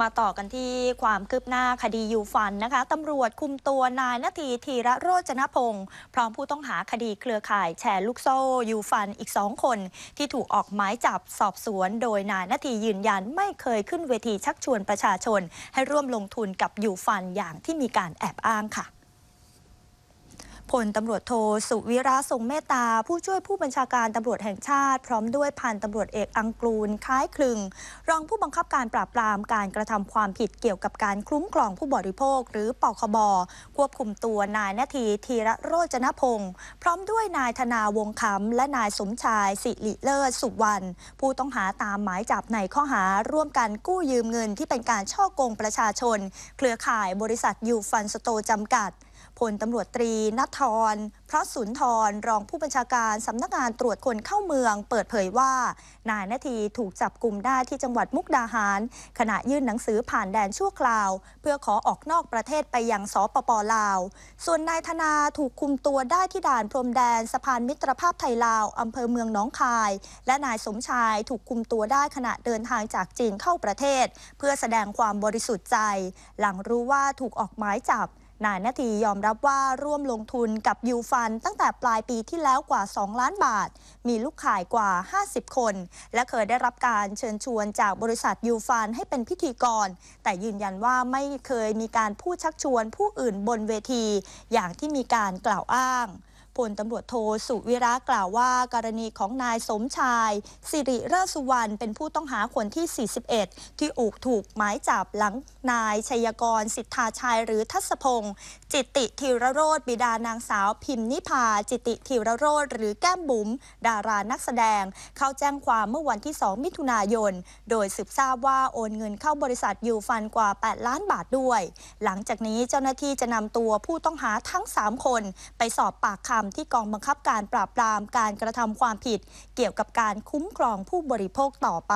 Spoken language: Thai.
มาต่อกันที่ความคืบหน้าคดียูฟันนะคะตำรวจคุมตัวนายนาทีธีระโรจนพงศ์พร้อมผู้ต้องหาคดีเครือข่ายแชร์ลูกโซ่ยูฟันอีกสองคน ที่ถูกออกหมายจับสอบสวนโดยนายนาทียืนยันไม่เคยขึ้นเวทีชักชวนประชาชน ให้ร่วมลงทุนกับยูฟันอย่างที่มีการแอบอ้างค่ะพลตำรวจโทสุวิระทรงเมตตา ผู้ช่วยผู้บัญชาการตำรวจแห่งชาติพร้อมด้วยพันตำรวจเอกอังกูนคล้ายคลึง รองผู้บังคับการปราบปรามการกระทำความผิดเกี่ยวกับการคุ้มครองผู้บริโภค หรือปคบควบคุมตัวนายนาทีธีระโรจนพงศ์พร้อมด้วยนายธนาวงคำและนายสมชายสิริเลิศสุวรรณผู้ต้องหาตามหมายจับในข้อหาร่วมกันกู้ยืมเงินที่เป็นการช่อกงประชาชน เครือข่ายบริษัทยูฟันสโตจำกัดพลตำรวจตรีนทร พระสุนทรรองผู้บัญชาการสำนักงานตรวจคนเข้าเมือง เปิดเผยว่า นายนาทีถูกจับกลุ่มได้ที่จังหวัดมุกดาหาร ขณะยื่นหนังสือผ่านแดนชั่วคราว เพื่อขอออกนอกประเทศไปยังสปปลาว ส่วนนายธนาถูกคุมตัวได้ที่ด่านพรมแดน สะพานมิตรภาพไทยลาวอำเภอเมืองน้องคาย และนายสมชายถูกคุมตัวได้ขณะเดินทางจากจีนเข้าประเทศ เพื่อแสดงความบริสุทธิ์ใจ หลังรู้ว่าถูกออกหมายจับนายนาทียอมรับว่าร่วมลงทุนกับยูฟันตั้งแต่ปลายปีที่แล้วกว่า 2 ล้านบาท มีลูกขายกว่า 50 คน และเคยได้รับการเชิญชวนจากบริษัทยูฟันให้เป็นพิธีกร แต่ยืนยันว่าไม่เคยมีการพูดชักชวนผู้อื่นบนเวที อย่างที่มีการกล่าวอ้างพลตำรวจโทสุวิระกล่าวว่า กรณีของนายสมชายสิริราชสุวรรณเป็นผู้ต้องหาคนที่ 41 ที่อุกถูกหมายจับหลังนาย ชัยกร สิทธาชัยหรือทัศพงศ์จิติธีรโรธบิดานางสาวพิมพ์นิพาจิตติธีรโรธหรือแก้มบุ๋มดารานักแสดง เข้าแจ้งความเมื่อวันที่ 2 มิถุนายน โดยสืบทราบว่าโอนเงินเข้าบริษัทยูฟันกว่า 8 ล้านบาทด้วย หลังจากนี้เจ้าหน้าที่จะนำตัวผู้ต้องหาทั้ง3คนไปสอบปากคำที่กองบังคับการปราบปรามการกระทำความผิด เกี่ยวกับการคุ้มครองผู้บริโภคต่อไป